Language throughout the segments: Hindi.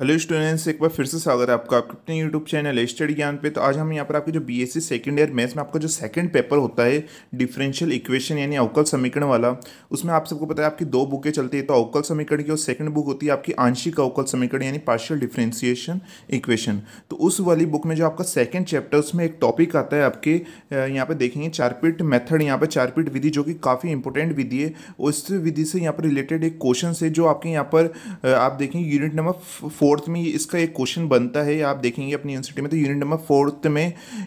हेलो स्टूडेंट्स एक बार फिर से स्वागत है आपका आपके अपने यूट्यूब चैनल स्टडी ज्ञान पे तो आज हम यहाँ पर आपके जो बीएससी सेकंड ईयर मैथ्स में आपका जो सेकंड पेपर होता है डिफरेंशियल इक्वेशन यानी अवकल समीकरण वाला उसमें आप सबको पता है आपकी दो बुकें चलती है तो अवकल समीकरण की और सेकंड बुक होती है आपकी आंशिक अवकल समीकरण यानी पार्शियल डिफ्रेंसिएशन इक्वेशन तो उस वाली बुक में जो आपका सेकेंड चैप्टर उसमें एक टॉपिक आता है आपके यहाँ पर देखेंगे चारपीट मैथड यहाँ पर चारपीट विधि जो कि काफ़ी इंपॉर्टेंट विधि है उस विधि से यहाँ पर रिलेटेड एक क्वेश्चन है जो आपके यहाँ पर आप देखेंगे यूनिट नंबर फोर फोर्थ में इसका एक क्वेश्चन बनता है आप देखेंगे अपनी यूनिवर्सिटी में तो यूनिट नंबर फोर्थ में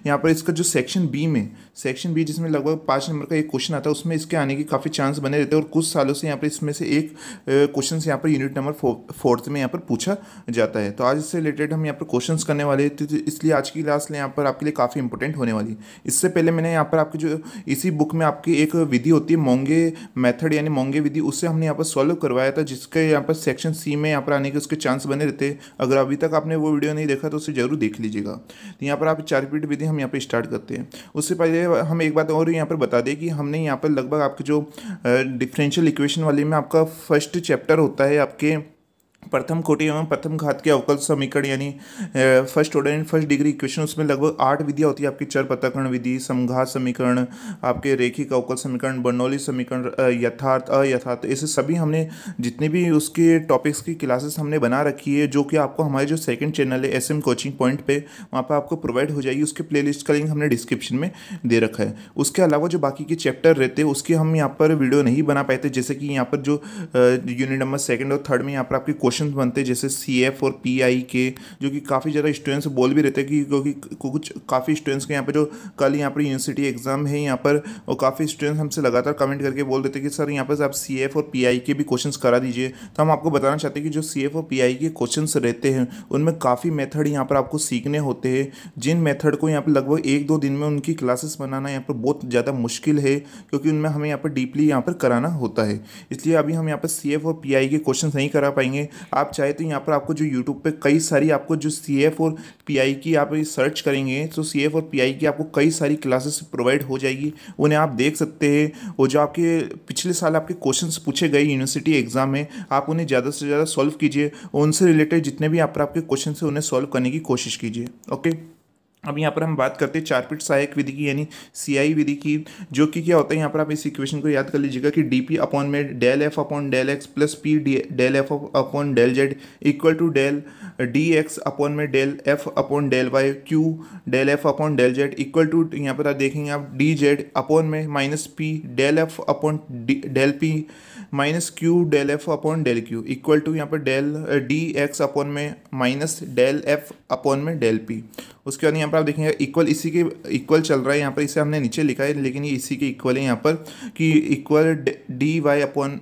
यहाँ पर इसका जो सेक्शन बी में सेक्शन बी जिसमें लगभग पाँच नंबर का एक क्वेश्चन आता है उसमें इसके आने के काफ़ी चांस बने रहते हैं और कुछ सालों से यहाँ पर इसमें से एक क्वेश्चन यहाँ पर यूनिट नंबर फोर्थ में यहाँ पर पूछा जाता है तो आज इससे रिलेटेड हम यहाँ पर क्वेश्चन करने वाले थे इसलिए आज की क्लास यहाँ पर आपके लिए काफ़ी इंपॉर्टेंट होने वाली है इससे पहले मैंने यहाँ पर आपकी जो इसी बुक में आपकी एक विधि होती है मोंगे मेथड यानी मोंगे विधि उससे हमने यहाँ पर सॉल्व करवाया था जिसके यहाँ पर सेक्शन सी में यहाँ पर आने के उसके चांस बने रहते अगर अभी तक आपने वो वीडियो नहीं देखा तो उसे जरूर देख लीजिएगा तो यहाँ पर आप चार पीट विधि हम यहाँ पर स्टार्ट करते हैं उससे पहले हम एक बात और यहाँ पर बता दें कि हमने यहाँ पर लगभग आपके जो डिफ्रेंशियल इक्वेशन वाले में आपका फर्स्ट चैप्टर होता है आपके प्रथम कोटि एवं प्रथम घात के अवकल समीकरण यानी first order and first degree equation उसमें लगभग आठ विधियाँ होती है आपकी चर पतकरण विधि समघात समीकरण आपके रेखिक अवकल समीकरण बर्नौली समीकरण यथार्थ अयथार्थ ऐसे सभी हमने जितने भी उसके टॉपिक्स की क्लासेस हमने बना रखी है जो कि आपको हमारे जो सेकेंड चैनल है एस कोचिंग पॉइंट पर वहाँ पर आपको प्रोवाइड हो जाएगी उसके प्ले का लिंक हमने डिस्क्रिप्शन में दे रखा है उसके अलावा जो बाकी के चैप्टर रहते हैं उसके हम यहाँ पर वीडियो नहीं बना थे जैसे कि यहाँ पर जो यूनिट नंबर सेकेंड और थर्ड में यहाँ पर आपकी क्वेश्चन बनते हैं जैसे सी एफ और पी आई के जो कि काफ़ी ज़्यादा स्टूडेंट्स बोल भी रहते हैं कि क्योंकि कुछ काफ़ी स्टूडेंट्स के यहाँ पर जो कल यहाँ पर यूनिवर्सिटी एग्जाम है यहाँ पर और काफ़ी स्टूडेंट्स हमसे लगातार कमेंट करके बोल देते हैं कि सर यहाँ पर आप सी एफ और पी आई के भी क्वेश्चन करा दीजिए तो हम आपको बताना चाहते हैं कि जो सी एफ और पी आई के क्वेश्चन रहते हैं उनमें काफ़ी मेथड यहाँ पर आपको सीखने होते हैं जिन मेथड को यहाँ पर लगभग एक दो दिन में उनकी क्लासेस बनाना यहाँ पर बहुत ज़्यादा मुश्किल है क्योंकि उनमें हमें यहाँ पर डीपली यहाँ पर कराना होता है इसलिए अभी हम यहाँ पर सी एफ और पी आई के क्वेश्चन नहीं करा पाएंगे आप चाहे तो यहाँ पर आपको जो यूट्यूब पे कई सारी आपको जो सी एफ और पी आई की आप सर्च करेंगे तो सी एफ और पी आई की आपको कई सारी क्लासेस प्रोवाइड हो जाएगी उन्हें आप देख सकते हैं और जो आपके पिछले साल आपके क्वेश्चन पूछे गए यूनिवर्सिटी एग्जाम में आप उन्हें ज़्यादा से ज़्यादा सॉल्व कीजिए और उनसे रिलेटेड जितने भी आप आपके क्वेश्चन है उन्हें सॉल्व करने की कोशिश कीजिए ओके अब यहाँ पर हम बात करते हैं चारपिट सहायक विधि की यानी सीआई विधि की जो कि क्या होता है यहाँ पर आप इस इक्वेशन को याद कर लीजिएगा कि डी पी अपॉन में del F upon del X plus P D del F upon del Z equal to del D X upon में del F upon del Y Q del F upon del Z equal to यहाँ पर आप देखेंगे आप डी जेड अपॉन में minus P del F upon D del P minus Q del F upon del Q equal to यहाँ पर डेल डी एक्स अपॉन में माइनस डेल एफ अपॉन में डेल पी उसके बाद यहाँ पर आप देखेंगे इक्वल इसी के इक्वल चल रहा है यहाँ पर इसे हमने नीचे लिखा है लेकिन ये इसी के इक्वल है यहाँ पर कि इक्वल डी वाई अपॉन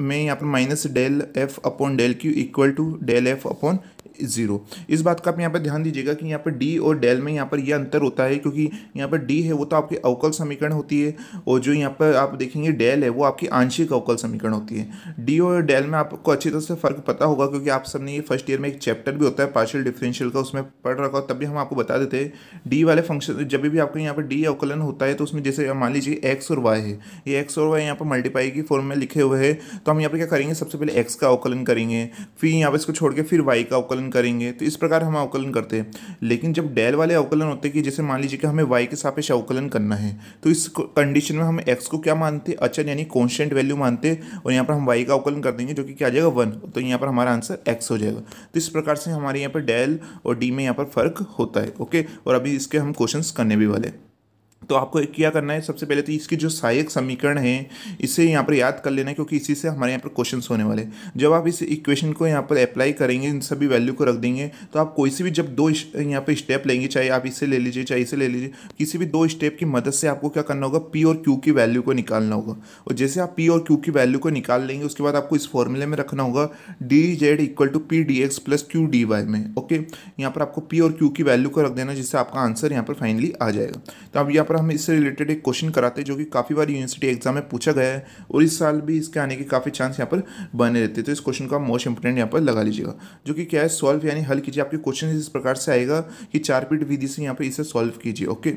में यहाँ पर minus del F upon del Q equal to del F upon zero इस बात का आप यहाँ पर ध्यान दीजिएगा कि यहाँ पर डी और डेल में यहाँ पर यह अंतर होता है क्योंकि यहाँ पर डी है वो तो आपके अवकल समीकरण होती है और जो यहाँ पर आप देखेंगे डेल है वो आपकी आंशिक अवकल समीकरण होती है डी और डेल में आपको अच्छी तरह से फर्क पता होगा क्योंकि आप सबने ये फर्स्ट ईयर में एक चैप्टर भी होता है पार्शियल डिफरेंशियल का उसमें पढ़ रखा हो भी हम आपको बता देते हैं डी वाले फंक्शन जब भी आपको यहाँ पर डी अवकलन होता है तो उसमें जैसे मान लीजिए एक्स और वाई है ये एक्स और वाई यहाँ पर मल्टीपाई की फॉर्म में लिखे हुए हैं तो हम यहाँ पर क्या करेंगे सबसे पहले एक्स का अवकलन करेंगे फिर यहाँ पर इसको छोड़ के फिर वाई का अवकलन करेंगे तो इस प्रकार हम अवकलन करते हैं लेकिन जब डेल वाले अवकलन होते हैं कि जैसे मान लीजिए कि हमें वाई के सापेक्ष अवकलन करना है तो इस कंडीशन में हम एक्स को क्या मानते हैं अचल यानी कॉन्स्टेंट वैल्यू मानते हैं और यहाँ पर हम वाई का अवकलन कर देंगे जो कि क्या आ जाएगा वन तो यहाँ पर हमारा आंसर एक्स हो जाएगा तो इस प्रकार से हमारे यहाँ पर डेल और डी में यहाँ पर फर्क होता है ओके और अभी इसके हम क्वेश्चन करने भी वाले हैं तो आपको क्या करना है सबसे पहले तो इसकी जो सहायक समीकरण है इसे यहाँ पर याद कर लेना है क्योंकि इसी से हमारे यहाँ पर क्वेश्चन होने वाले जब आप इस इक्वेशन को यहाँ पर अप्लाई करेंगे इन सभी वैल्यू को रख देंगे तो आप कोई सी भी जब दो यहाँ पर स्टेप लेंगे चाहे आप इसे ले लीजिए चाहे इसे ले लीजिए किसी भी दो स्टेप की मदद से आपको क्या करना होगा पी और क्यू की वैल्यू को निकालना होगा और जैसे आप पी और क्यू की वैल्यू को निकाल लेंगे उसके बाद आपको इस फॉर्मूले में रखना होगा D Z equal to P D X plus Q D Y में ओके यहाँ पर आपको पी और क्यू की वैल्यू को रख देना जिससे आपका आंसर यहाँ पर फाइनली आ जाएगा तो अब यहाँ पर हम इससे रिलेटेड एक क्वेश्चन कराते हैं जो कि काफ़ी बार यूनिवर्सिटी एग्जाम में पूछा गया है और इस साल भी इसके आने के काफ़ी चांस यहाँ पर बने रहते हैं तो इस क्वेश्चन का मोस्ट इंपॉर्टेंट यहाँ पर लगा लीजिएगा जो कि क्या है सॉल्व यानी हल कीजिए आपके क्वेश्चन इस प्रकार से आएगा कि चार पीट विधि से यहाँ पर इसे सॉल्व कीजिए ओके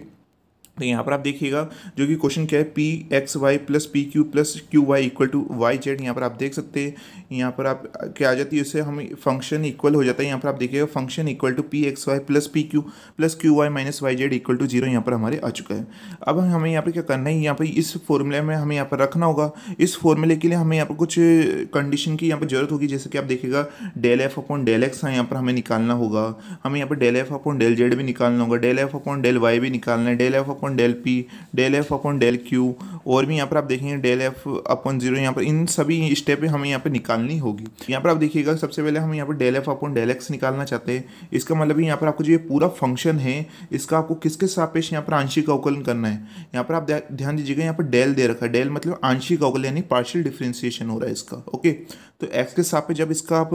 तो यहाँ पर आप देखिएगा जो कि क्वेश्चन क्या है P X Y plus P Q plus Q Y equal to Y Z यहाँ पर आप देख सकते हैं यहाँ पर आप क्या आ जाती है उससे हम फंक्शन इक्वल हो जाता है यहाँ पर आप देखिएगा function equal to P X Y plus P Q plus Q Y minus Y Z equal to zero यहाँ पर हमारे आ चुका है अब हमें यहाँ पर क्या करना है यहाँ पर इस फॉर्मूले में हमें यहाँ पर रखना होगा इस फॉर्मूले के लिए हमें यहाँ पर कुछ कंडीशन की यहाँ पर जरूरत होगी जैसे कि आप देखिएगा del F upon del X यहाँ पर हमें निकालना होगा हमें यहाँ पर del F upon del Z भी निकालना होगा del F upon del Y भी निकालना है del F upon del P del F upon del Q और भी यहाँ पर आप देखेंगे डेल एफ अपॉन जीरो यहाँ पर इन सभी स्टेप हमें यहाँ पर निकालनी होगी यहाँ पर आप देखिएगा सबसे पहले हम यहाँ पर del F upon del X निकालना चाहते हैं इसका मतलब यहाँ पर आपको जो ये पूरा फंक्शन है इसका आपको किसके सापेक्ष यहाँ पर आंशिक अवकलन करना है यहाँ पर आप ध्यान दीजिएगा यहाँ पर डेल दे रखा है डेल मतलब आंशिक अवकलन यानी पार्शियल डिफ्रेंसिएशन हो रहा है इसका ओके तो एक्स के पे जब इसका आप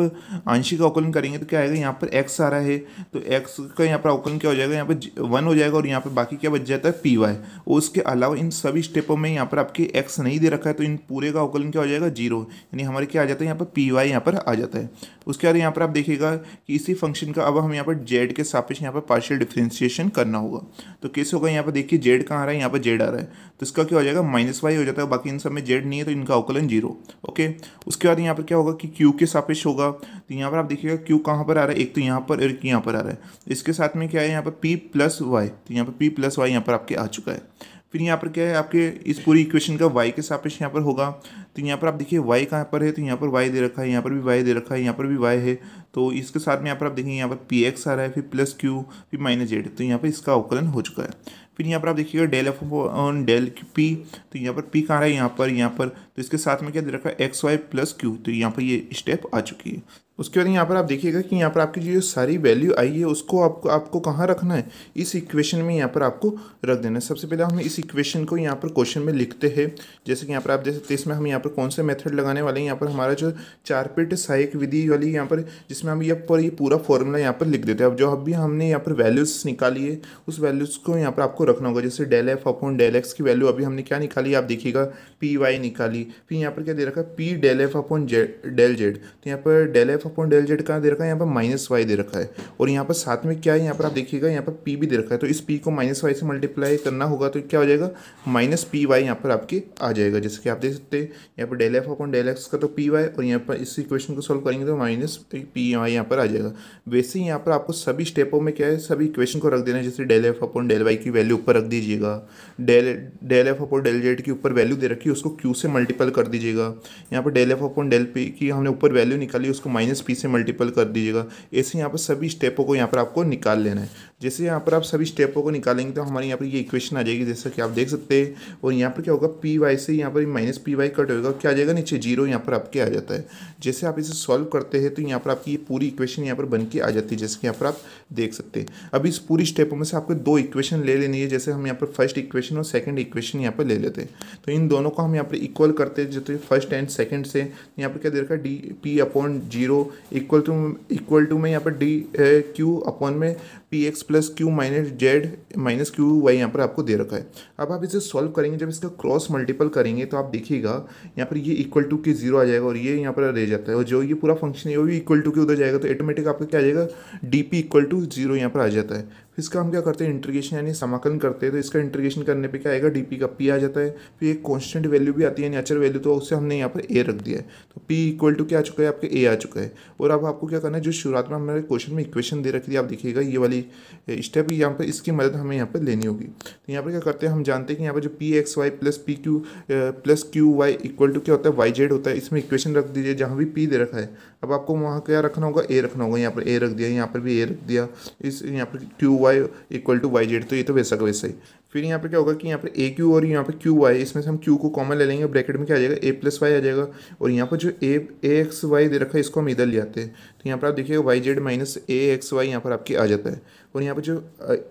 आंशिक अवकलन करेंगे तो क्या आएगा यहाँ पर एक्स आ रहा है तो एक्स का यहाँ पर अवकलन क्या हो जाएगा यहाँ पर वन हो जाएगा और यहाँ पर बाकी क्या बच जाता है पी वाई उसके अलावा इन सभी स्टेपों में यहाँ पर आपके एक्स नहीं दे रखा है तो इन पूरे का अवकलन क्या हो जाएगा जीरो यानी हमारे क्या आ जाता है यहाँ पर पी वाई यहाँ पर आ जाता है उसके बाद यहाँ पर आप देखिएगा कि इसी फंक्शन का अब हम यहाँ पर जेड के सापेक्ष यहाँ पर पार्शियल डिफ्रेंशिएशन करना होगा तो कैसे होगा यहाँ पर देखिए जेड कहाँ आ रहा है यहाँ पर जेड आ रहा है तो इसका क्या हो जाएगा माइनस वाई हो जाता है बाकी इन सब में जेड नहीं है तो इनका अवकलन जीरो ओके उसके बाद यहाँ पर क्या होगा कि क्यू के सापेक्ष होगा तो यहाँ पर आप देखिएगा क्यू कहाँ पर आ रहा है एक तो यहाँ पर एक यहाँ पर आ रहा है इसके साथ में क्या है यहाँ पर पी प्लस वाई तो यहाँ पर पी प्लस वाई यहाँ पर आपके आ चुका है फिर यहाँ पर क्या है आपके इस पूरी इक्वेशन का वाई के सापेक्ष यहाँ पर होगा तो यहाँ पर आप देखिए वाई कहाँ पर है तो यहाँ पर वाई दे रखा है यहाँ पर भी वाई दे रखा है यहाँ पर भी वाई है तो इसके साथ में यहाँ पर आप देखेंगे यहाँ पर पी एक्स आ रहा है फिर प्लस क्यू फिर माइनस जेड तो यहाँ पर इसका अवकलन हो चुका है फिर यहाँ पर आप देखिएगा del F on del P तो यहाँ पर पी कहाँ रहा है यहाँ पर यहाँ पर तो इसके साथ में क्या दे रखा है एक्स वाई प्लस क्यू तो यहाँ पर ये स्टेप आ चुकी है उसके बाद यहाँ पर आप देखिएगा कि यहाँ पर आपकी जो सारी वैल्यू आई है उसको आपको आपको कहाँ रखना है इस इक्वेशन में यहाँ पर आपको रख देना है सबसे पहले हम इस इक्वेशन को यहाँ पर क्वेश्चन में लिखते हैं जैसे कि यहाँ पर आप देख सकते हैं इसमें हम यहाँ पर कौन से मेथड लगाने वाले हैं यहाँ पर हमारा जो चारपिट सहायक विधि वाली यहाँ पर जिसमें हम यहाँ पर ये पूरा फॉर्मूला यहाँ पर लिख देते हैं अब जो अभी हमने यहाँ पर वैल्यूज़ निकाली है उस वैल्यूज़ को यहाँ पर आपको रखना होगा जैसे del F upon del X की वैल्यू अभी हमने क्या निकाली आप देखिएगा पी वाई निकाली फिर यहाँ पर क्या दे रखा है P del F upon Z del Z तो यहाँ पर del F upon del Z कहाँ दे रखा है यहाँ पर माइनस वाई दे रखा है और यहाँ पर साथ में क्या है यहाँ पर आप देखिएगा यहाँ पर पी भी दे रखा है तो इस पी को माइनस वाई से मल्टीप्लाई करना होगा तो क्या हो जाएगा माइनस पी वाई यहाँ पर आपके आ जाएगा जैसे कि आप देख सकते हैं यहाँ पर del F upon del X का तो पी वाई और यहाँ पर इस इक्वेशन को सॉल्व करेंगे तो माइनस पी वाई यहाँ पर आ जाएगा वैसे ही यहाँ पर आपको सभी स्टेपों में क्या है सभी इक्वेशन को रख देना है जैसे del F upon del Y की वैल्यू ऊपर रख दीजिएगा del del F upon del Z की ऊपर वैल्यू दे रखी है उसको क्यू से मल्टीपल कर दीजिएगा यहाँ पर del F upon del P की हमने ऊपर वैल्यू निकाली उसको माइनस माइनस पी से मल्टीपल कर दीजिएगा ऐसे यहाँ पर सभी स्टेपों को यहाँ पर आपको निकाल लेना है जैसे यहाँ पर आप सभी स्टेपों को निकालेंगे तो हमारे यहाँ पर ये इक्वेशन आ जाएगी जैसा कि आप देख सकते हैं और यहाँ पर क्या होगा पी वाई से यहाँ पर माइनस पी वाई कट होगा क्या आ जाएगा नीचे जीरो यहाँ पर आपके आ जाता है जैसे आप इसे सॉल्व करते हैं तो यहाँ पर आपकी ये पूरी इक्वेशन यहाँ पर बन के आ जाती है जैसे कि यहाँ पर आप देख सकते हैं अब इस पूरी स्टेपों में से आपको दो इक्वेशन ले लेनी है जैसे हम यहाँ पर फर्स्ट इक्वेशन और सेकेंड इक्वेशन यहाँ पर ले लेते हैं तो इन दोनों को हम यहाँ पर इक्वल करते हैं जैसे फर्स्ट एंड सेकेंड से यहाँ पर क्या दे रखा है D P upon zero equal to equal to में यहाँ पर डी क्यू अपॉन में P X plus Q minus Z minus Q Y यहाँ पर आपको दे रखा है अब आप इसे सॉल्व करेंगे जब इसका क्रॉस मल्टीपल करेंगे तो आप देखिएगा यहाँ पर ये इक्वल टू के जीरो आ जाएगा और ये यहाँ पर रह जाता है और जो ये पूरा फंक्शन है वो भी इक्वल टू के उधर जाएगा तो ऑटोमेटिक आपका क्या आ जाएगा D P equal to zero यहाँ पर आ जाता है फिर इसका हम क्या करते हैं इंटीग्रेशन यानी समाकलन करते हैं तो इसका इंट्रीगेशन करने पर क्या आएगा डी पी का पी आ जाता है फिर एक कॉन्स्टेंट वैल्यू भी आती है नेचर वैल्यू तो उससे हमने यहाँ पर ए रख दिया है तो पी इक्वल टू क्या आ चुका है आपके ए आ चुका है और अब आपको क्या करना है जो शुरुआत में हमारे क्वेश्चन में इक्वेशन दे रखी थी आप देखिएगा ये वाली वाली स्टेप यहाँ पर इसकी मदद हमें यहाँ पर लेनी होगी तो यहाँ पर क्या करते हैं हम जानते हैं कि यहाँ पर जो P X Y plus P Q plus Q Y equal to क्या होता है वाई जेड होता है इसमें इक्वेशन रख दीजिए जहाँ भी पी दे रखा है अब आपको वहाँ क्या रखना होगा ए रखना होगा यहाँ पर ए रख दिया यहाँ पर भी ए रख दिया इस यहाँ पर Q Y equal to Y Z तो ये तो वैसा का वैसा ही फिर यहाँ पर क्या होगा कि यहाँ पर ए क्यू और यहाँ पर क्यू वाई इसमें से हम क्यू को कॉमन ले लेंगे ब्रैकेट में क्या आ जाएगा ए प्लस वाई आ जाएगा और यहाँ पर जो ए ए एक्स वाई दे रखा है इसको हम इधर ले आते हैं तो यहाँ पर आप देखिएगा Y Z minus A X Y यहाँ पर आपकी आ जाता है और यहाँ पर जो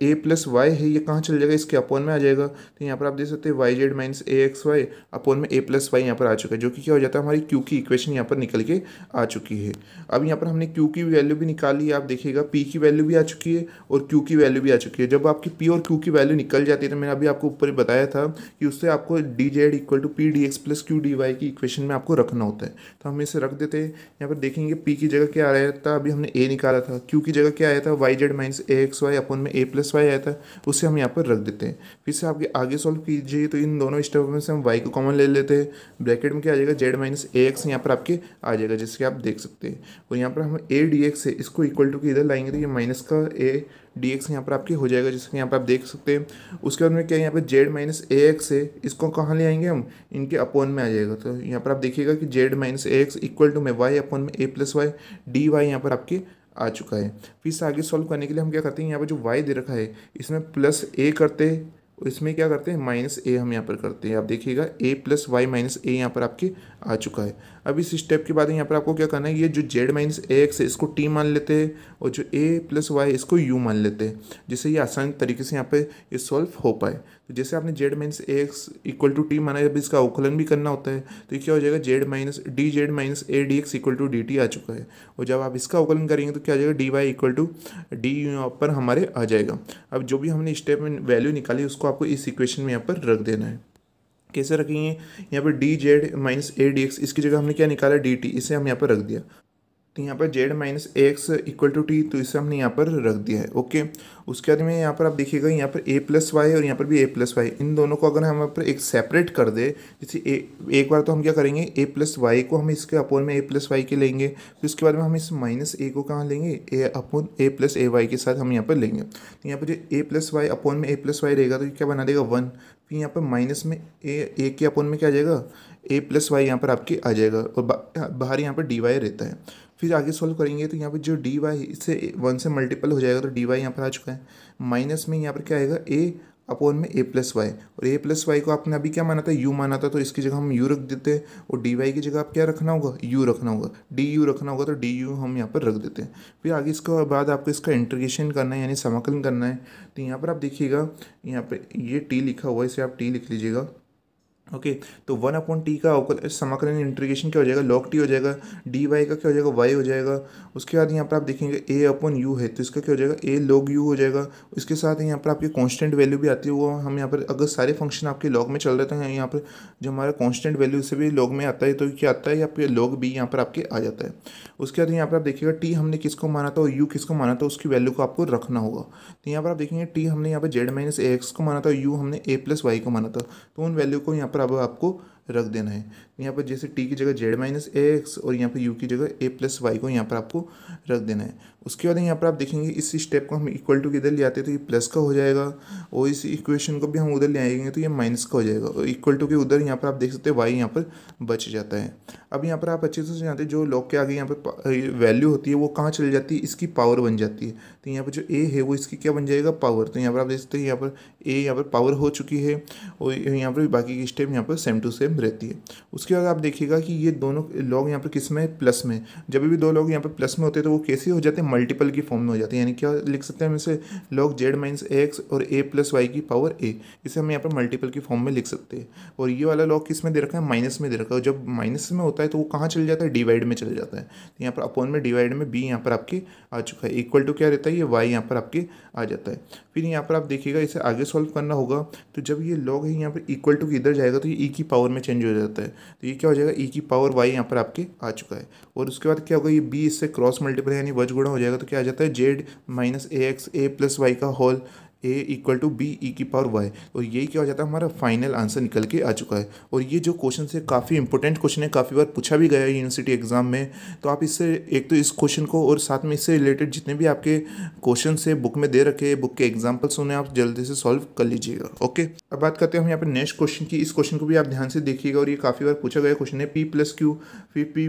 ए प्लस वाई है ये कहाँ चल जाएगा इसके अपोन में आ जाएगा तो यहाँ पर आप देख सकते हैं Y Z minus A X Y upon में ए प्लस वाई यहाँ पर आ चुका है जो कि क्या हो जाता है हमारी क्यू की इक्वेशन यहाँ पर निकल के आ चुकी है अब यहाँ पर हमने क्यू की वैल्यू भी निकाली आप देखिएगा पी की वैल्यू भी आ चुकी है और क्यू की वैल्यू भी आ चुकी है जब आपकी पी और क्यू की वैल्यू निकल जाती है कहते तो हैं मैंने अभी आपको ऊपर ही बताया था कि उससे आपको D Z equal to P D X plus Q D Y की इक्वेशन में आपको रखना होता है तो हम इसे रख देते हैं यहाँ पर देखेंगे p की जगह क्या आया था अभी हमने a निकाला था q की जगह क्या आया था Y Z minus A X Y upon में ए प्लस वाई आया था उससे हम यहाँ पर रख देते हैं फिर से आपके आगे सॉल्व कीजिए तो इन दोनों स्टेप में से हम वाई को कॉमन ले लेते हैं ब्रैकेट में क्या आ जाएगा जेड माइनस ए एक्स यहाँ पर आपके आ जाएगा जिसके आप देख सकते हैं और यहाँ पर हम ए डी एक्स है इसको इक्वल टू की इधर लाएंगे तो ये माइनस का ए डी एक्स यहाँ पर आपकी हो जाएगा जैसे कि यहाँ पर आप देख सकते हैं उसके बाद में क्या यहाँ पर जेड माइनस ए एक्स है इसको कहाँ ले आएंगे हम इनके अपोन में आ जाएगा तो यहाँ पर आप देखिएगा कि Z minus A X equal to में वाई अपोन में A plus Y D Y यहाँ पर आपकी आ चुका है फिर से आगे सॉल्व करने के लिए हम क्या करते हैं यहाँ पर जो वाई दे रखा है इसमें प्लस ए करते हैं इसमें क्या करते हैं माइनस ए हम यहाँ पर करते हैं आप देखिएगा A plus Y minus A यहाँ पर आपके आ चुका है अब इस स्टेप के बाद यहाँ पर आपको क्या करना है ये जो जेड माइनस ए एक्स है इसको टी मान लेते हैं और जो ए प्लस वाई इसको यू मान लेते हैं जिससे ये आसान तरीके से यहाँ पे ये सॉल्व हो पाए तो जैसे आपने Z minus A X equal to T माना है अब इसका अवकलन भी करना होता है तो ये क्या हो जाएगा Z minus D Z minus A D X equal to D T आ चुका है और जब आप इसका अवकलन करेंगे तो क्या आ जाएगा D Y equal to D U यहाँ पर हमारे आ जाएगा अब जो भी हमने स्टेप में वैल्यू निकाली उसको आपको इस इक्वेशन में यहाँ पर रख देना है कैसे रखेंगे यहाँ पर D Z minus A D X इसकी जगह हमने क्या निकाला डी टी इसे हम यहाँ पर रख दिया तो यहाँ पर Z minus X equal to T तो इसे हमने यहाँ पर रख दिया है ओके उसके बाद में यहाँ पर आप देखिएगा यहाँ पर ए प्लस वाई और यहाँ पर भी ए प्लस वाई इन दोनों को अगर हम यहाँ पर एक सेपरेट कर दे जैसे एक बार तो हम क्या करेंगे ए प्लस वाई को हम इसके अपोन में ए प्लस वाई के लेंगे फिर उसके बाद में हम इस माइनस ए को कहाँ लेंगे A upon A plus A Y के साथ हम यहाँ पर लेंगे तो यहाँ पर जो ए प्लस वाई अपोन में ए प्लस वाई रहेगा तो क्या बना देगा वन फिर यहाँ पर माइनस में ए ए के अपोन में क्या आ जाएगा ए प्लस वाई यहाँ पर आपके आ जाएगा और बाहर यहाँ पर डी वाई रहता है फिर आगे सॉल्व करेंगे तो यहाँ पर जो डी वाई इससे वन से मल्टीपल हो जाएगा तो डी वाई यहाँ पर आ चुका है माइनस में यहाँ पर क्या आएगा ए अपोन में ए प्लस वाई और ए प्लस वाई को आपने अभी क्या माना था यू माना था तो इसकी जगह हम यू रख देते हैं और डी वाई की जगह आप क्या रखना होगा यू रखना होगा डी यू रखना होगा तो डी यू हम यहाँ पर रख देते हैं फिर आगे इसके बाद आपको इसका इंट्रीगेशन करना है यानी समाकलन करना है तो यहाँ पर आप देखिएगा यहाँ पर ये टी लिखा हुआ है इसे आप टी लिख लीजिएगा ओके okay, तो वन अपॉन टी का अवकल समाकलन इंटीग्रेशन क्या हो जाएगा लॉक टी हो जाएगा डी वाई का क्या हो जाएगा वाई हो जाएगा उसके बाद यहाँ पर आप देखेंगे ए अपॉन यू है तो इसका क्या हो जाएगा ए लॉग यू हो जाएगा उसके साथ यहाँ पर आपकी कांस्टेंट वैल्यू भी आती है वो हम यहाँ पर अगर सारे फंक्शन आपके लॉग में चल रहे हैं तो यहाँ पर जो हमारा कॉन्स्टेंट वैल्यू से भी लॉग में आता है तो क्या आता है आपके लॉग बी यहाँ पर आपके आ जाता है उसके बाद यहाँ पर आप देखिएगा टी हमने किसको माना था और यू किसको माना था उसकी वैल्यू को आपको रखना होगा तो यहाँ पर आप देखेंगे टी हमने यहाँ पर जेड माइनस ए एक्स को माना था यू हमने ए प्लस वाई को माना था तो उन वैल्यू को यहाँ पर प्रभाव आपको रख देना है यहाँ पर जैसे टी की जगह जेड माइनस ए एक्स और यहाँ पर यू की जगह ए प्लस वाई को यहाँ पर आपको रख देना है उसके बाद यहाँ पर आप देखेंगे इस स्टेप को हम इक्वल टू किधर ले आते हैं तो ये प्लस का हो जाएगा और इस इक्वेशन को भी हम उधर ले आएंगे तो ये माइनस का हो जाएगा और इक्वल टू के उधर यहाँ पर आप देख सकते हैं वाई यहाँ पर बच जाता है अब यहाँ पर आप अच्छे से जानते हैं जो लॉक के आगे यहाँ पर वैल्यू होती है वो कहाँ चली जाती है इसकी पावर बन जाती है तो यहाँ पर जो ए है वो इसकी क्या बन जाएगा पावर तो यहाँ पर आप देख सकते हैं यहाँ पर ए यहाँ पर पावर हो चुकी है और यहाँ पर बाकी की स्टेप यहाँ पर सेम टू सेम रहती है उसके बाद आप देखिएगा कि ये दोनों लोग यहाँ पर किस में प्लस में जब भी दो लोग यहाँ पर प्लस में होते हैं तो वो कैसे हो जाते हैं मल्टीपल की फॉर्म में हो जाते हैं यानी क्या लिख सकते हैं हम इसे लॉग जेड माइनस एक्स और ए प्लस वाई की पावर ए इसे हम यहाँ पर मल्टीपल की फॉर्म में लिख सकते हैं और ये वाला लॉग किस में दे रखा है माइनस में दे रखा है जब माइनस में होता है तो वो कहाँ चल जाता है डिवाइड में चल जाता है तो यहाँ पर अपोन में डिवाइड में बी यहाँ पर आपके आ चुका है इक्वल टू क्या रहता है ये वाई यहाँ पर आपके आ जाता है फिर यहाँ पर आप देखिएगा इसे आगे सॉल्व करना होगा तो जब ये लॉग है यहाँ पर इक्वल टू किधर जाएगा तो ये ई e की पावर में चेंज हो जाता है तो ये क्या हो जाएगा ई e की पावर वाई यहाँ पर आपके आ चुका है और उसके बाद क्या होगा ये बी इससे क्रॉस मल्टीपल यानी वज गुणा हो जाएगा तो क्या आ जाता है Z minus A X A plus Y का whole A equal to B E की पावर वाई और यही क्या हो जाता है हमारा फाइनल आंसर निकल के आ चुका है और ये जो क्वेश्चन से काफ़ी इंपॉर्टेंट क्वेश्चन है काफ़ी बार पूछा भी गया है यूनिवर्सिटी एग्जाम में तो आप इससे एक तो इस क्वेश्चन को और साथ में इससे रिलेटेड जितने भी आपके क्वेश्चन है बुक में दे रखे बुक के एग्जाम्पल्स उन्हें आप जल्दी से सॉल्व कर लीजिएगा ओके अब बात करते हैं हम यहाँ पर नेक्स्ट क्वेश्चन की इस क्वेश्चन को भी आप ध्यान से देखिएगा और ये काफ़ी बार पूछा गया क्वेश्चन है पी प्लस क्यू फिर P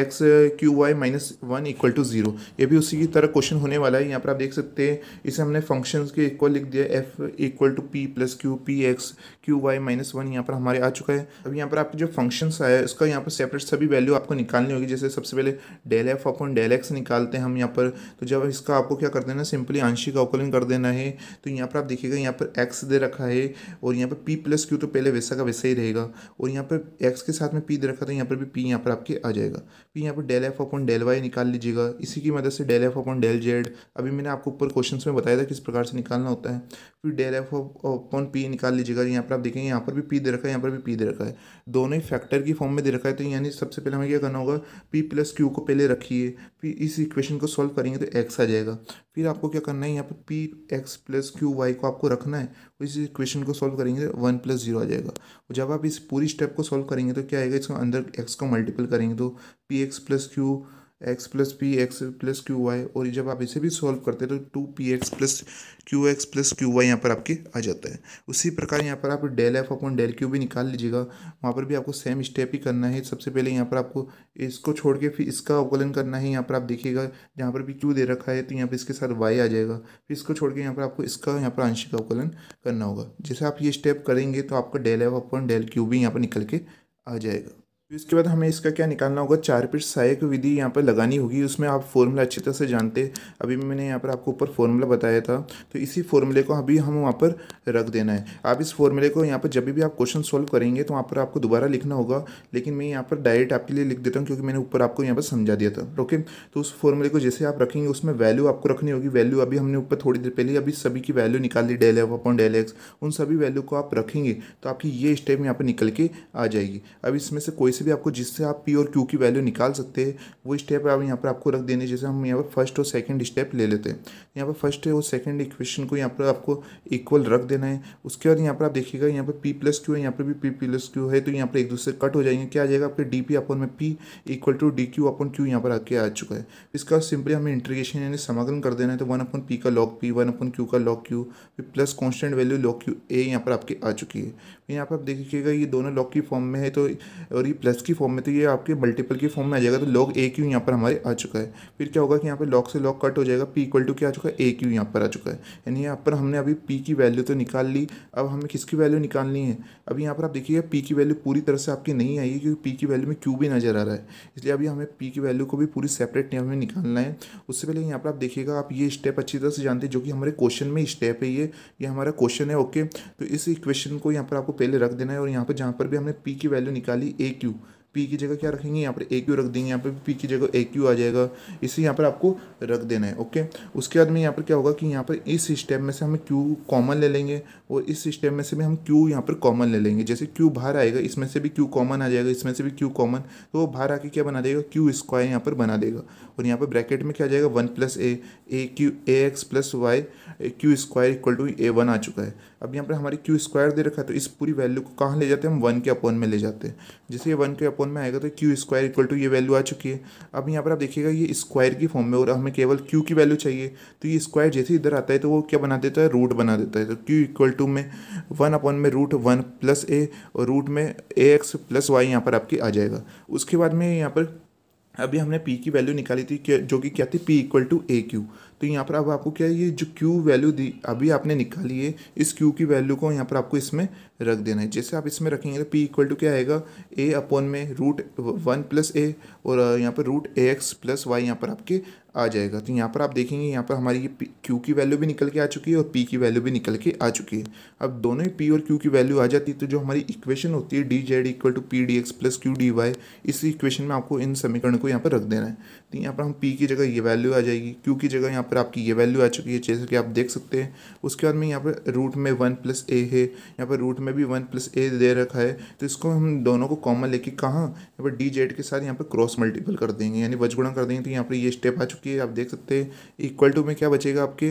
X Q Y minus one equal to zero ये भी उसी की तरह क्वेश्चन होने वाला है यहाँ पर आप देख सकते हैं इसे हमने फंक्शन के एक को लिख दिया F equal to P plus Q P X Q Y minus one यहाँ पर हमारे आ चुका है अब यहाँ पर आपके जो फंक्शन आया है इसका यहाँ पर सेपरेट सभी वैल्यू आपको निकालनी होगी जैसे सबसे पहले del F upon del X निकालते हैं हम यहाँ पर तो जब इसका आपको क्या कर देना सिंपली आंशिक अवकलन कर देना है तो यहाँ पर आप देखिएगा यहाँ पर एक्स दे रखा है और यहाँ पर पी प्लस क्यू तो पहले वैसा का वैसा ही रहेगा और यहाँ पर एक्स के साथ में पी दे रखा था यहाँ पर भी पी यहाँ पर आपके आ जाएगा फिर यहाँ पर del F upon del Y निकाल लीजिएगा इसी की मदद से del F upon del Z अभी मैंने आपको ऊपर क्वेश्चन में बताया था किस प्रकार से निकालना निकालना होता है फिर डेल एफ अपॉन पी निकाल लीजिएगा यहाँ पर आप देखेंगे यहाँ पर भी पी दे रखा है यहाँ पर भी पी दे रखा है दोनों ही फैक्टर की फॉर्म में दे रखा है तो यानी सबसे पहले हमें क्या करना होगा पी प्लस क्यू को पहले रखिए फिर इस इक्वेशन को सॉल्व करेंगे तो एक्स आ जाएगा फिर आपको क्या करना है यहाँ पर P X plus Q Y को आपको रखना है तो इस इक्वेशन को सॉल्व करेंगे तो वन प्लस जीरो आ जाएगा और जब आप इस पूरी स्टेप को सॉल्व करेंगे तो क्या आएगा इसको अंदर एक्स को मल्टीपल करेंगे तो P X plus Q X plus P X plus Q Y और जब आप इसे भी सॉल्व करते हैं तो two P X plus Q X plus Q Y यहाँ पर आपके आ जाता है उसी प्रकार यहाँ पर आप del F upon del Q भी निकाल लीजिएगा वहाँ पर भी आपको सेम स्टेप ही करना है सबसे पहले यहाँ पर आपको इसको छोड़ के फिर इसका अवकलन करना है यहाँ पर आप देखिएगा जहाँ पर भी क्यू दे रखा है तो यहाँ पर इसके साथ वाई आ जाएगा फिर इसको छोड़ के यहाँ पर आपको इसका यहाँ पर आंशिक अवकलन करना होगा जैसे आप ये स्टेप करेंगे तो आपका del F upon del Q भी यहाँ पर निकल के आ जाएगा फिर इसके बाद हमें इसका क्या निकालना होगा चार पीट सहायक विधि यहाँ पर लगानी होगी उसमें आप फॉर्मूला अच्छी तरह से जानते अभी मैंने यहाँ पर आपको ऊपर फॉर्मूला बताया था तो इसी फॉर्मूले को अभी हम वहाँ पर रख देना है आप इस फॉर्मूले को यहाँ पर जब भी आप क्वेश्चन सॉल्व करेंगे तो वहाँ पर आपको दोबारा लिखना होगा लेकिन मैं यहाँ पर डायरेक्ट आपके लिए लिख देता हूँ क्योंकि मैंने ऊपर आपको यहाँ पर समझा दिया था ओके तो उस फॉर्मूले को जैसे आप रखेंगे उसमें वैल्यू आपको रखनी होगी वैल्यू अभी हमने ऊपर थोड़ी देर पहले अभी सभी की वैल्यू निकाल ली del F upon del X उन सभी वैल्यू को आप रखेंगे तो आपकी ये स्टेप यहाँ पर निकल के आ जाएगी अब इसमें से कोई से भी आपको जिससे आप पी और क्यू की वैल्यू निकाल सकते हैं वो स्टेप आप यहाँ पर आपको रख देने जैसे हम यहाँ पर फर्स्ट और सेकंड स्टेप ले लेते हैं यहाँ पर फर्स्ट और सेकंड इक्वेशन को यहाँ पर आपको इक्वल रख देना है उसके बाद यहाँ पर आप देखिएगा यहाँ पर पी प्लस क्यू है यहाँ पर भी पी प्लस क्यू है तो यहाँ पर एक दूसरे कट हो जाएंगे क्या आ जाएगा आपके डी पी अपन में P equal to D Q upon Q यहाँ पर आके आ चुका है इसका सिंपली हमें इंट्रीगेशन यानी समागम कर देना है तो वन अपन पी का log P one upon Q का लॉक क्यू फिर plus constant value log Q A यहाँ पर आपके आ चुकी है यहाँ पर आप देखिएगा ये दोनों लॉक की फॉर्म में है तो और ये प्लस की फॉर्म में तो ये आपके मल्टीपल की फॉर्म में आ जाएगा तो लॉग ए क्यू यहाँ पर हमारे आ चुका है फिर क्या होगा कि यहाँ पर लॉक से लॉक कट हो जाएगा पी इक्वल टू क्या आ चुका है ए क्यू यहाँ पर आ चुका है यानी यहाँ पर हमने अभी पी की वैल्यू तो निकाल ली अब हमें किसकी वैल्यू निकालनी है अभी यहाँ पर आप देखिएगा पी की वैल्यू पूरी तरह से आपकी नहीं आई है क्योंकि पी की वैल्यू में क्यू भी नजर आ रहा है इसलिए अभी हमें पी की वैल्यू को भी पूरी सेपरेट हमें निकालना है उससे पहले यहाँ पर आप देखिएगा आप ये स्टेप अच्छी तरह से जानते हैं जो कि हमारे क्वेश्चन में स्टेप है ये ये हमारा क्वेश्चन है ओके तो इस इक्वेशन को यहाँ पर आपको पहले रख देना है और यहाँ पर जहाँ पर भी हमने पी की वैल्यू निकाली ए क्यू पी की जगह क्या रखेंगे यहाँ पर ए क्यू रख देंगे यहाँ पर पी की जगह ए क्यू आ जाएगा इसे यहाँ पर आपको रख देना है ओके उसके बाद में यहाँ पर क्या होगा कि यहाँ पर इस स्टेप में से हम क्यू कॉमन ले लेंगे और इस स्टेप में से भी हम क्यू यहाँ पर कॉमन ले लेंगे जैसे क्यू बाहर आएगा इसमें से भी क्यू कॉमन आ जाएगा इसमें से भी क्यू कॉमन तो वो बाहर आके क्या बना देगा क्यू स्क्वायर यहाँ पर बना देगा और यहाँ पर ब्रैकेट में क्या जाएगा one plus A A Q A X plus Y Q square equal to A one आ चुका है अब यहाँ पर हमारे क्यू स्क्वायर दे रखा है तो इस पूरी वैल्यू को कहाँ ले जाते हैं हम वन के अपॉन में ले जाते हैं जैसे ये वन के अपॉन अपॉन में आएगा तो क्यू स्क्वायर इक्वल टू ये वैल्यू आ चुकी है अब यहाँ पर आप देखिएगा ये स्क्वायर की फॉर्म में और हमें केवल क्यू की वैल्यू चाहिए तो ये स्क्वायर जैसे इधर आता है तो वो क्या बना देता है रूट बना देता है तो क्यू इक्वल टू में वन अपॉन में रूट वन प्लस ए और रूट में ए एक्स प्लस वाई यहाँ पर आपके आ जाएगा उसके बाद में यहाँ पर अभी हमने पी की वैल्यू निकाली थी जो कि क्या थी P equal to A Q तो यहाँ पर अब आपको क्या है ये जो क्यू वैल्यू दी अभी आपने निकाली है इस क्यू की वैल्यू को यहाँ पर आपको इसमें रख देना है जैसे आप इसमें रखेंगे तो पी इक्वल टू क्या आएगा ए अपॉन में रूट वन प्लस ए और uh, यहाँ पर root A X plus Y यहाँ पर आपके आ जाएगा तो यहाँ पर आप देखेंगे यहाँ पर हमारी ये क्यू की वैल्यू भी निकल के आ चुकी है और पी की वैल्यू भी निकल के आ चुकी है अब दोनों ही पी और क्यू की वैल्यू आ जाती है तो जो हमारी इक्वेशन होती है D Z equal to P D X plus Q D Y इस इक्वेशन में आपको इन समीकरण को यहाँ पर रख देना है तो यहाँ पर हम पी की जगह ये वैल्यू आ जाएगी क्यू की जगह यहाँ पर आपकी ये वैल्यू आ चुकी है जैसे कि आप देख सकते हैं उसके बाद में यहाँ पर रूट में वन प्लस ए है यहाँ पर रूट में में भी वन प्लस ए दे रखा है तो इसको हम दोनों को कॉमन लेके कहाँ यहाँ पर डी जेड के साथ यहाँ पर क्रॉस मल्टीपल कर देंगे यानी वजगुणा कर देंगे तो यहाँ पर ये स्टेप आ चुकी है आप देख सकते हैं इक्वल टू में क्या बचेगा आपके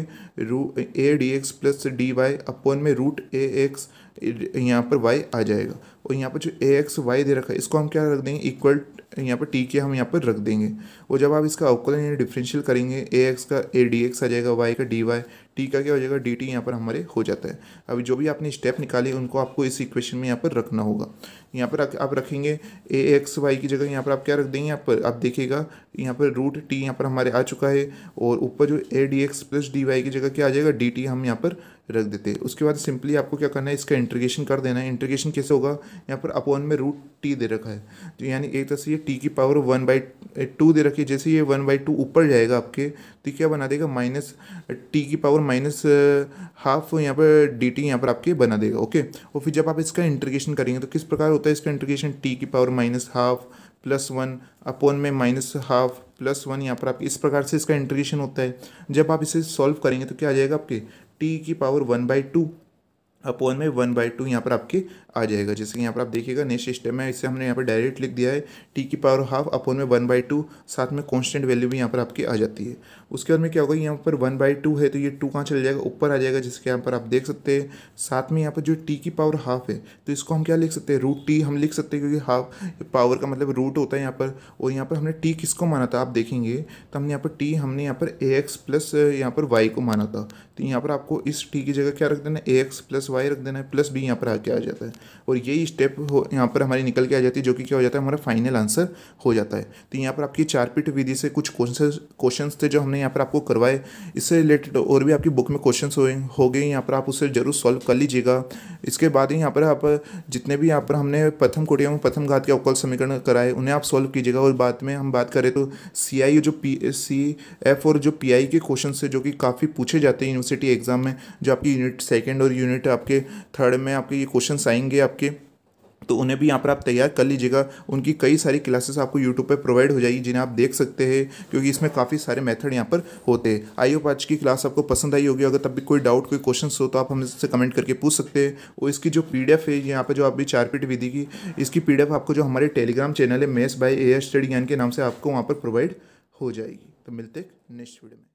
root A D X plus D Y upon में रूट ए एक्स यहाँ पर वाई आ जाएगा और यहाँ पर जो ए एक्स वाई दे रखा है इसको हम क्या रख देंगे इक्वल यहाँ पर टी के हम यहाँ पर रख देंगे और जब आप इसका अवकलन यानी डिफ्रेंशियल करेंगे ए एक्स का ए डी एक्स आ जाएगा वाई का डी वाई टी का क्या हो जाएगा डी टी यहाँ पर हमारे हो जाता है अभी जो भी आपने स्टेप निकाली उनको आपको इस इक्वेशन में यहाँ पर रखना होगा यहाँ पर आप, रखेंगे ए एक्स वाई की जगह यहाँ पर आप क्या रख देंगे यहाँ पर आप देखिएगा यहाँ पर रूट टी यहाँ पर हमारे आ चुका है और ऊपर जो A D X plus D Y की जगह क्या आ जाएगा डी टी हम यहाँ पर रख देते हैं उसके बाद सिंपली आपको क्या करना है इसका इंट्रीगेशन कर देना है इंट्रीगेशन कैसे होगा यहाँ पर अपॉन में रूट टी दे रखा है तो यानी एक तरह से ये टी की पावर वन बाई टू दे रखी है जैसे ये वन बाई टू ऊपर जाएगा आपके तो क्या बना देगा माइनस टी की पावर माइनस हाफ uh, यहाँ पर डी टी यहाँ पर आपके बना देगा ओके और फिर जब आप इसका इंटरगेशन करेंगे तो किस प्रकार होता है इसका इंट्रीगेशन टी की power minus half plus one upon में माइनस हाफ प्लस वन यहाँ पर आप इस प्रकार से इसका इंट्रीगेशन होता है जब आप इसे सॉल्व करेंगे तो क्या आ जाएगा आपके टी की power one by two upon में वन बाई टू यहाँ पर आपके आ जाएगा जैसे कि यहाँ पर आप देखिएगा नेक्स्ट स्टेप में इसे हमने यहाँ पर डायरेक्ट लिख दिया है टी की पावर हाफ अपॉन में वन बाई टू साथ में कांस्टेंट वैल्यू भी यहाँ पर आपकी आ जाती है उसके बाद में क्या होगा यहाँ पर वन बाई टू है तो ये टू कहाँ चल जाएगा ऊपर आ जाएगा जिसके यहाँ पर आप देख सकते हैं साथ में यहाँ पर जो टी की पावर हाफ है तो इसको हम क्या लिख सकते हैं रूट टी हम लिख सकते हैं क्योंकि हाफ पावर का मतलब रूट होता है यहाँ पर और यहाँ पर हमने टी किसको माना था आप देखेंगे तो हमने यहाँ पर टी हमने यहाँ पर ए एक्स प्लस यहाँ पर वाई को माना था तो यहाँ पर आपको इस टी की जगह क्या रख देना ए एक्स प्लस वाई रख देना है प्लस बी यहाँ पर आके आ जाता है और यही स्टेप हो यहाँ पर हमारी निकल के आ जाती है जो कि क्या हो जाता है हमारा फाइनल आंसर हो जाता है तो यहाँ पर आपकी चारपीट विधि से कुछ क्वेश्चन थे जो हमने यहाँ पर आपको करवाए इससे रिलेटेड और भी आपकी बुक में क्वेश्चन हो, हो गए यहाँ पर आप उसे जरूर सॉल्व कर लीजिएगा इसके बाद ही यहाँ पर आप जितने भी यहाँ पर हमने प्रथम कोटिया में प्रथम घात के अवकल समीकरण कराए उन्हें आप सॉल्व कीजिएगा और बाद में हम बात करें तो सी आई जो पी सी एफ और जो पी आई के क्वेश्चन थे जो कि काफ़ी पूछे जाते हैं यूनिवर्सिटी एग्जाम में जो आपकी यूनिट सेकेंड और यूनिट आप आपके थर्ड में आपके ये क्वेश्चन आएंगे आपके तो उन्हें भी यहाँ पर आप तैयार कर लीजिएगा उनकी कई सारी क्लासेस आपको यूट्यूब पर प्रोवाइड हो जाएगी जिन्हें आप देख सकते हैं क्योंकि इसमें काफ़ी सारे मेथड यहाँ पर होते हैं आई होप आज की क्लास आपको पसंद आई होगी अगर तब भी कोई डाउट कोई क्वेश्चन हो तो आप हमसे कमेंट करके पूछ सकते हैं और इसकी जो पी है यहाँ पर जो आप भी चारपीट विधि की इसकी पी आपको जो हमारे टेलीग्राम चैनल है मेस बाई ए स्टडी ज्ञान के नाम से आपको वहाँ पर प्रोवाइड हो जाएगी तो मिलते नेक्स्ट वीडियो में